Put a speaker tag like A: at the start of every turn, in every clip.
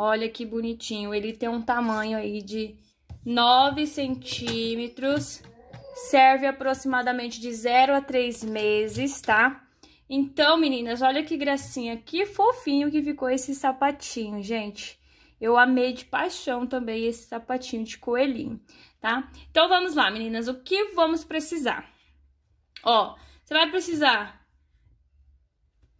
A: Olha que bonitinho. Ele tem um tamanho aí de 9 centímetros. Serve aproximadamente de 0 a 3 meses, tá? Então, meninas, olha que gracinha. Que fofinho que ficou esse sapatinho, gente. Eu amei de paixão também esse sapatinho de coelhinho, tá? Então, vamos lá, meninas. O que vamos precisar? Ó, você vai precisar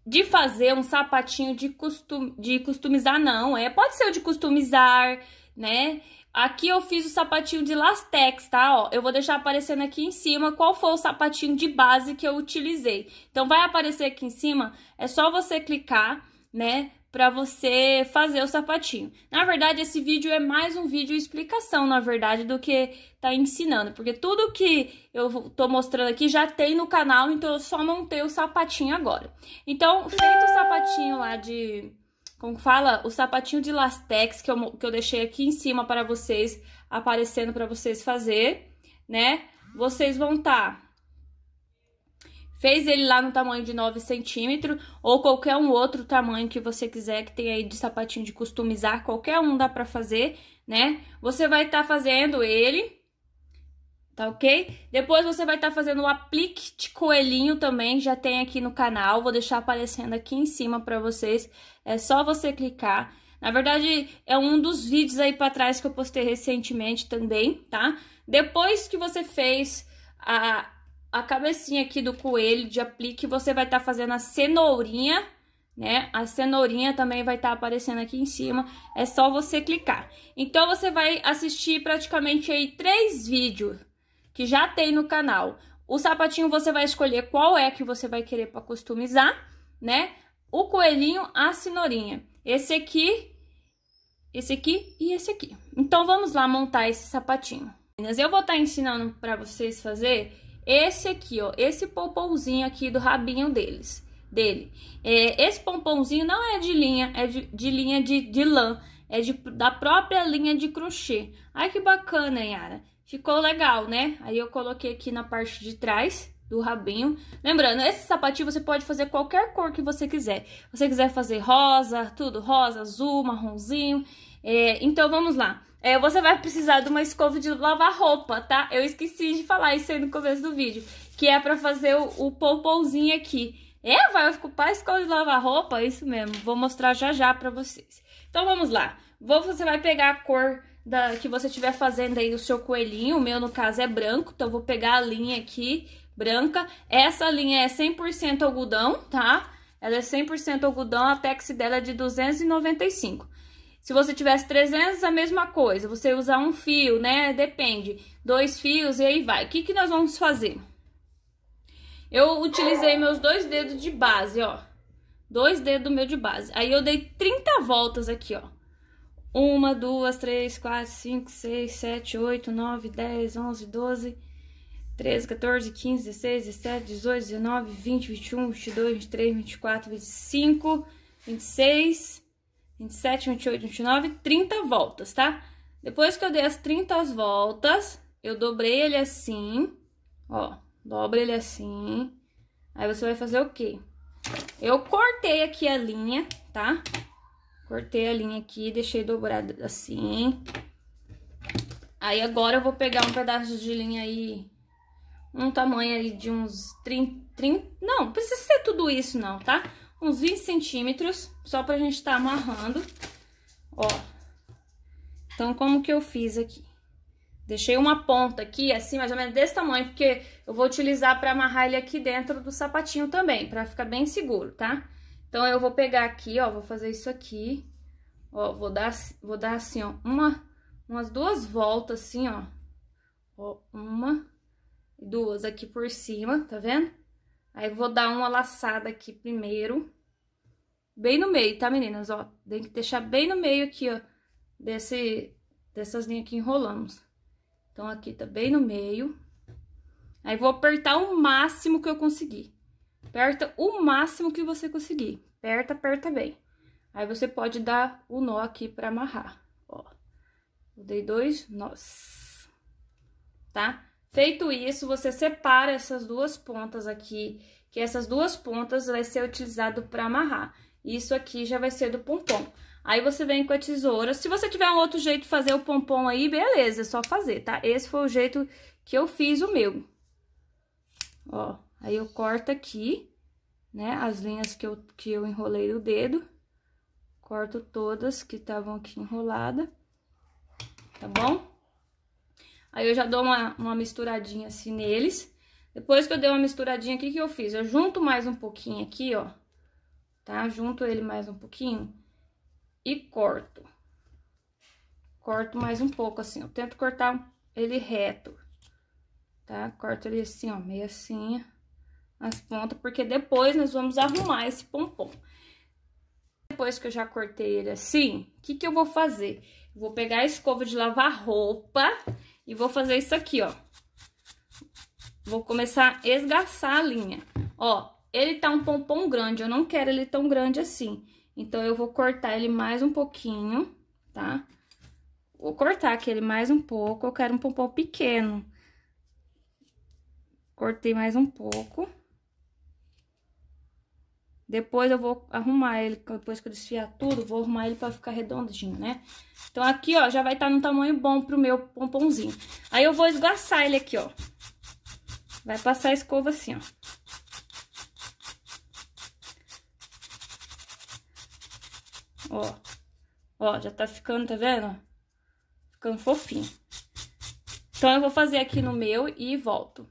A: de fazer um sapatinho de, costum, de customizar, não. é Pode ser o de customizar, né? Aqui eu fiz o sapatinho de lastex, tá? Ó, eu vou deixar aparecendo aqui em cima qual foi o sapatinho de base que eu utilizei. Então, vai aparecer aqui em cima, é só você clicar, né? para você fazer o sapatinho. Na verdade, esse vídeo é mais um vídeo explicação, na verdade, do que tá ensinando, porque tudo que eu tô mostrando aqui já tem no canal, então eu só montei o sapatinho agora. Então, feito o sapatinho lá de como fala, o sapatinho de lastex que eu, que eu deixei aqui em cima para vocês, aparecendo para vocês fazer, né? Vocês vão estar tá Fez ele lá no tamanho de 9 centímetros ou qualquer um outro tamanho que você quiser, que tem aí de sapatinho de customizar, qualquer um dá pra fazer, né? Você vai estar tá fazendo ele, tá ok? Depois você vai estar tá fazendo o aplique de coelhinho também, já tem aqui no canal, vou deixar aparecendo aqui em cima pra vocês, é só você clicar. Na verdade, é um dos vídeos aí pra trás que eu postei recentemente também, tá? Depois que você fez a a cabecinha aqui do coelho de aplique, você vai estar tá fazendo a cenourinha, né? A cenourinha também vai estar tá aparecendo aqui em cima, é só você clicar. Então, você vai assistir praticamente aí três vídeos que já tem no canal. O sapatinho você vai escolher qual é que você vai querer para customizar, né? O coelhinho, a cenourinha. Esse aqui, esse aqui e esse aqui. Então, vamos lá montar esse sapatinho. Eu vou estar tá ensinando para vocês fazer esse aqui, ó, esse pompomzinho aqui do rabinho deles, dele. É, esse pompomzinho não é de linha, é de, de linha de, de lã, é de, da própria linha de crochê. Ai, que bacana, Yara. Ficou legal, né? Aí eu coloquei aqui na parte de trás do rabinho. Lembrando, esse sapatinho você pode fazer qualquer cor que você quiser. Você quiser fazer rosa, tudo rosa, azul, marronzinho. É, então, vamos lá é, você vai precisar de uma escova de lavar roupa, tá? Eu esqueci de falar isso aí no começo do vídeo, que é pra fazer o, o pompomzinho aqui. É, vai ocupar a escova de lavar roupa? Isso mesmo, vou mostrar já já pra vocês. Então vamos lá. Você vai pegar a cor da, que você estiver fazendo aí o seu coelhinho, o meu no caso é branco, então eu vou pegar a linha aqui, branca. Essa linha é 100% algodão, tá? Ela é 100% algodão, a tex dela é de 295. Se você tivesse 300, a mesma coisa. Você usar um fio, né? Depende. Dois fios e aí vai. O que, que nós vamos fazer? Eu utilizei meus dois dedos de base, ó. Dois dedos meu de base. Aí eu dei 30 voltas aqui, ó. Uma, duas, três, quatro, cinco, seis, sete, oito, nove, dez, onze, doze, treze, 14, quinze, dezesseis, dezessete, dezoito, dezenove, vinte, vinte e um, vinte e dois, vinte e três, vinte e quatro, vinte e cinco, vinte e seis... 27, 28, 29, 30 voltas, tá? Depois que eu dei as 30 voltas, eu dobrei ele assim, ó, dobra ele assim. Aí você vai fazer o quê? Eu cortei aqui a linha, tá? Cortei a linha aqui, deixei dobrada assim. Aí agora eu vou pegar um pedaço de linha aí, um tamanho aí de uns 30, 30 não, precisa ser tudo isso não, tá? uns 20 centímetros, só pra gente tá amarrando, ó. Então, como que eu fiz aqui? Deixei uma ponta aqui, assim, mais ou menos desse tamanho, porque eu vou utilizar pra amarrar ele aqui dentro do sapatinho também, pra ficar bem seguro, tá? Então, eu vou pegar aqui, ó, vou fazer isso aqui, ó, vou dar, vou dar assim, ó, uma, umas duas voltas assim, ó. Ó, uma, duas aqui por cima, tá vendo? Aí, vou dar uma laçada aqui primeiro, bem no meio, tá, meninas? Ó, tem que deixar bem no meio aqui, ó, desse, dessas linhas que enrolamos. Então, aqui tá bem no meio. Aí, vou apertar o máximo que eu conseguir. Aperta o máximo que você conseguir. Aperta, aperta bem. Aí, você pode dar o nó aqui pra amarrar, ó. Eu dei dois nós, tá? Feito isso, você separa essas duas pontas aqui, que essas duas pontas vai ser utilizado para amarrar. Isso aqui já vai ser do pompom. Aí você vem com a tesoura. Se você tiver um outro jeito de fazer o pompom aí, beleza, é só fazer, tá? Esse foi o jeito que eu fiz o meu. Ó, aí eu corto aqui, né, as linhas que eu, que eu enrolei do dedo. Corto todas que estavam aqui enrolada, tá bom? Aí eu já dou uma, uma misturadinha assim neles. Depois que eu dei uma misturadinha, o que que eu fiz? Eu junto mais um pouquinho aqui, ó, tá? Junto ele mais um pouquinho e corto. Corto mais um pouco, assim, eu tento cortar ele reto, tá? Corto ele assim, ó, meio assim, as pontas, porque depois nós vamos arrumar esse pompom. Depois que eu já cortei ele assim, o que que eu vou fazer? Eu vou pegar a escova de lavar roupa e vou fazer isso aqui, ó. Vou começar a esgarçar a linha. Ó, ele tá um pompom grande, eu não quero ele tão grande assim. Então, eu vou cortar ele mais um pouquinho, tá? Vou cortar aqui ele mais um pouco, eu quero um pompom pequeno. Cortei mais um pouco. Depois eu vou arrumar ele, depois que eu desfiar tudo, vou arrumar ele pra ficar redondinho, né? Então aqui, ó, já vai estar tá num tamanho bom pro meu pomponzinho. Aí eu vou esgaçar ele aqui, ó. Vai passar a escova assim, ó. Ó, ó, já tá ficando, tá vendo? Ficando fofinho. Então, eu vou fazer aqui no meu e volto.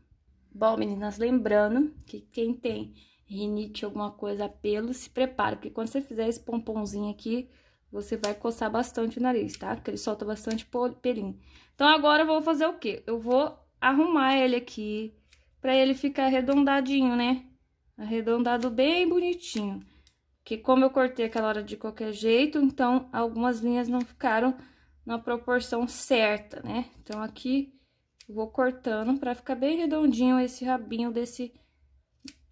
A: Bom, meninas, lembrando que quem tem rinite, alguma coisa, pelo, se prepara, porque quando você fizer esse pomponzinho aqui, você vai coçar bastante o nariz, tá? Porque ele solta bastante pelinho. Então, agora eu vou fazer o quê? Eu vou arrumar ele aqui, pra ele ficar arredondadinho, né? Arredondado bem bonitinho. Que como eu cortei aquela hora de qualquer jeito, então, algumas linhas não ficaram na proporção certa, né? Então, aqui, eu vou cortando pra ficar bem redondinho esse rabinho desse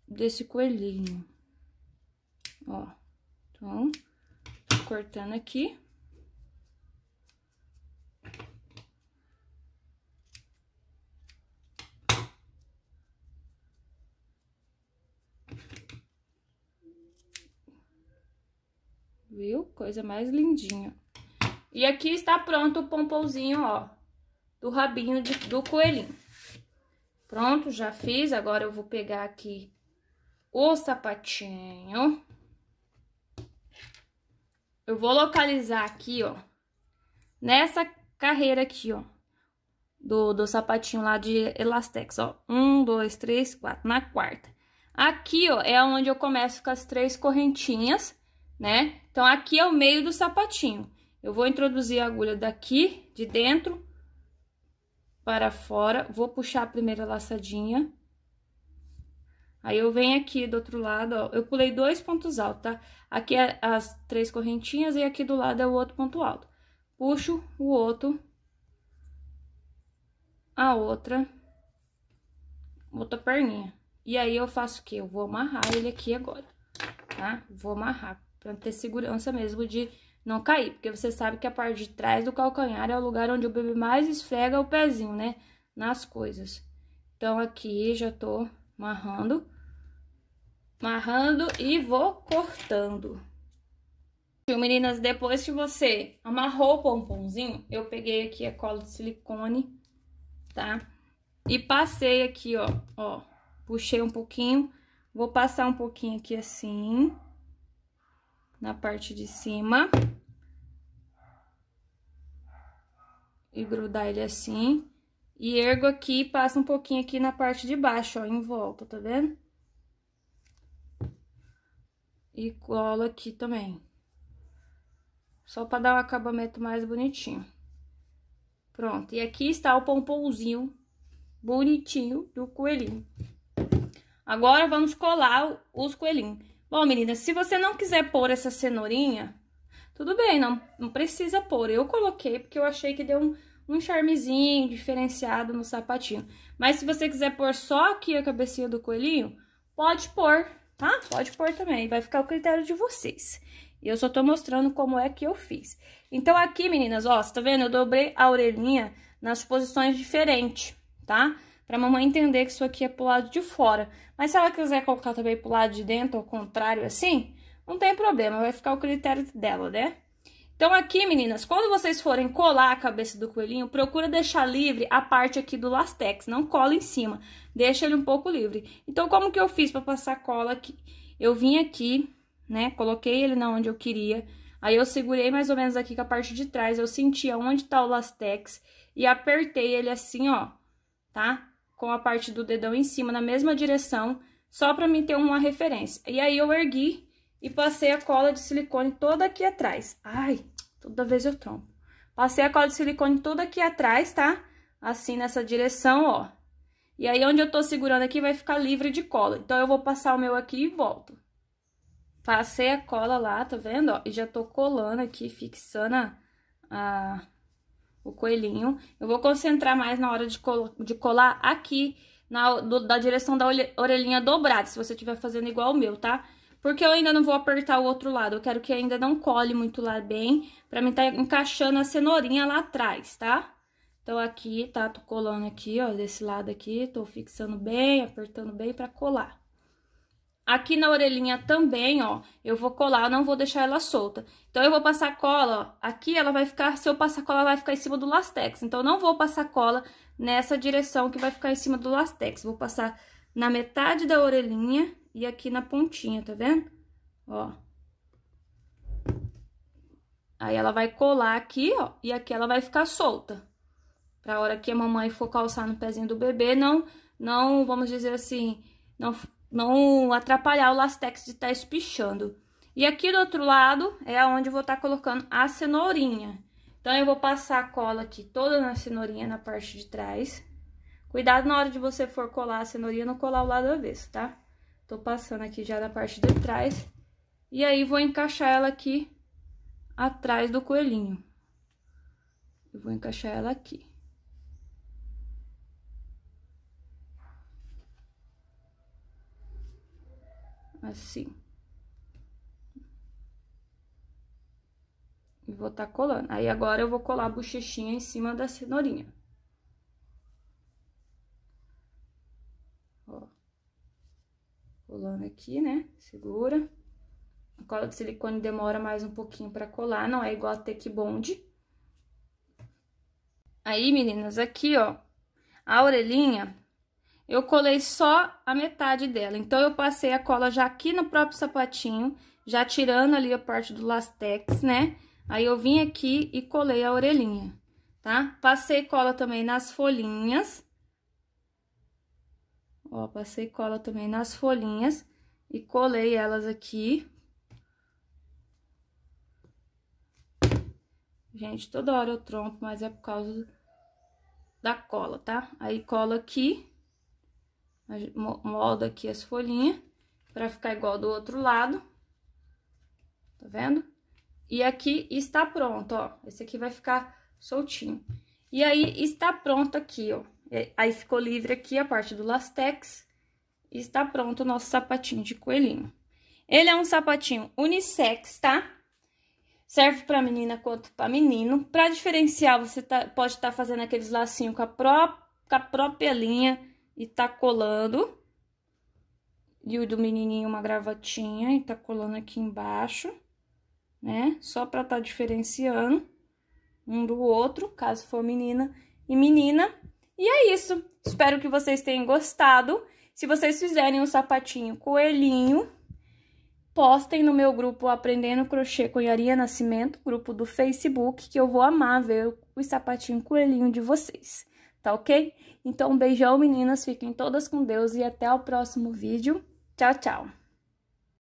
A: desse coelhinho. Ó, então, cortando aqui. Viu? Coisa mais lindinha. E aqui está pronto o pompomzinho, ó, do rabinho de, do coelhinho. Pronto, já fiz. Agora eu vou pegar aqui o sapatinho. Eu vou localizar aqui, ó, nessa carreira aqui, ó, do, do sapatinho lá de Elastex, ó. Um, dois, três, quatro, na quarta. Aqui, ó, é onde eu começo com as três correntinhas, né? Então, aqui é o meio do sapatinho. Eu vou introduzir a agulha daqui, de dentro, para fora. Vou puxar a primeira laçadinha. Aí eu venho aqui do outro lado, ó, eu pulei dois pontos altos, tá? Aqui é as três correntinhas e aqui do lado é o outro ponto alto. Puxo o outro, a outra, outra perninha. E aí eu faço o quê? Eu vou amarrar ele aqui agora, tá? Vou amarrar, pra ter segurança mesmo de não cair, porque você sabe que a parte de trás do calcanhar é o lugar onde o bebê mais esfrega o pezinho, né? Nas coisas. Então, aqui já tô amarrando amarrando e vou cortando. Meninas, depois que você amarrou o pomponzinho, eu peguei aqui a cola de silicone, tá? E passei aqui, ó, ó, puxei um pouquinho, vou passar um pouquinho aqui assim, na parte de cima. E grudar ele assim. E ergo aqui e passa um pouquinho aqui na parte de baixo, ó, em volta, tá vendo? E colo aqui também. Só para dar um acabamento mais bonitinho. Pronto. E aqui está o pompomzinho bonitinho do coelhinho. Agora, vamos colar os coelhinhos. Bom, meninas, se você não quiser pôr essa cenourinha, tudo bem, não, não precisa pôr. Eu coloquei porque eu achei que deu um um charmezinho diferenciado no sapatinho. Mas se você quiser pôr só aqui a cabecinha do coelhinho, pode pôr tá? Pode pôr também, vai ficar o critério de vocês. E eu só tô mostrando como é que eu fiz. Então, aqui, meninas, ó, você tá vendo? Eu dobrei a orelhinha nas posições diferentes, tá? Pra mamãe entender que isso aqui é pro lado de fora. Mas se ela quiser colocar também pro lado de dentro, ao contrário, assim, não tem problema, vai ficar o critério dela, né? Então aqui, meninas, quando vocês forem colar a cabeça do coelhinho, procura deixar livre a parte aqui do lastex, não cola em cima, deixa ele um pouco livre. Então como que eu fiz para passar cola aqui? Eu vim aqui, né, coloquei ele na onde eu queria, aí eu segurei mais ou menos aqui com a parte de trás, eu sentia onde tá o lastex e apertei ele assim, ó, tá? Com a parte do dedão em cima, na mesma direção, só para mim ter uma referência. E aí eu ergui e passei a cola de silicone toda aqui atrás. Ai, toda vez eu trompo. Passei a cola de silicone toda aqui atrás, tá? Assim, nessa direção, ó. E aí, onde eu tô segurando aqui, vai ficar livre de cola. Então, eu vou passar o meu aqui e volto. Passei a cola lá, tá vendo, ó? E já tô colando aqui, fixando a, a o coelhinho. Eu vou concentrar mais na hora de, col de colar aqui, na, do, da direção da orelhinha dobrada, se você estiver fazendo igual o meu, Tá? porque eu ainda não vou apertar o outro lado. Eu quero que ainda não cole muito lá bem, pra mim tá encaixando a cenourinha lá atrás, tá? Então, aqui, tá? Tô colando aqui, ó, desse lado aqui, tô fixando bem, apertando bem pra colar. Aqui na orelhinha também, ó, eu vou colar, eu não vou deixar ela solta. Então, eu vou passar cola, ó, aqui ela vai ficar, se eu passar cola, ela vai ficar em cima do lastex. Então, eu não vou passar cola nessa direção que vai ficar em cima do lastex. Vou passar na metade da orelhinha e aqui na pontinha, tá vendo? Ó. Aí ela vai colar aqui, ó, e aqui ela vai ficar solta. Pra hora que a mamãe for calçar no pezinho do bebê, não, não, vamos dizer assim, não, não atrapalhar o lastex de estar tá espichando. E aqui do outro lado é onde eu vou estar tá colocando a cenourinha. Então, eu vou passar a cola aqui toda na cenourinha na parte de trás. Cuidado na hora de você for colar a cenourinha, não colar o lado avesso, tá? Tô passando aqui já na parte de trás. E aí, vou encaixar ela aqui atrás do coelhinho. Eu vou encaixar ela aqui. Assim. E vou tá colando. Aí, agora, eu vou colar a bochechinha em cima da cenourinha. colando aqui, né? Segura. A cola de silicone demora mais um pouquinho pra colar, não é igual a take Bond. Aí, meninas, aqui, ó, a orelhinha, eu colei só a metade dela. Então, eu passei a cola já aqui no próprio sapatinho, já tirando ali a parte do lastex, né? Aí, eu vim aqui e colei a orelhinha, tá? Passei cola também nas folhinhas Ó, passei cola também nas folhinhas e colei elas aqui. Gente, toda hora eu trompo, mas é por causa da cola, tá? Aí cola aqui, molda aqui as folhinhas pra ficar igual do outro lado. Tá vendo? E aqui está pronto, ó. Esse aqui vai ficar soltinho. E aí, está pronto aqui, ó. É, aí ficou livre aqui a parte do lastex e está pronto o nosso sapatinho de coelhinho. Ele é um sapatinho unissex, tá? Serve para menina quanto para menino. Para diferenciar, você tá, pode estar tá fazendo aqueles lacinhos com a, pró com a própria linha e tá colando. E o do menininho uma gravatinha e tá colando aqui embaixo, né? Só para tá diferenciando um do outro, caso for menina e menina. E é isso. Espero que vocês tenham gostado. Se vocês fizerem um sapatinho coelhinho, postem no meu grupo Aprendendo Crochê Cunharia Nascimento, grupo do Facebook, que eu vou amar ver os sapatinhos coelhinho de vocês, tá ok? Então, um beijão, meninas, fiquem todas com Deus e até o próximo vídeo. Tchau, tchau!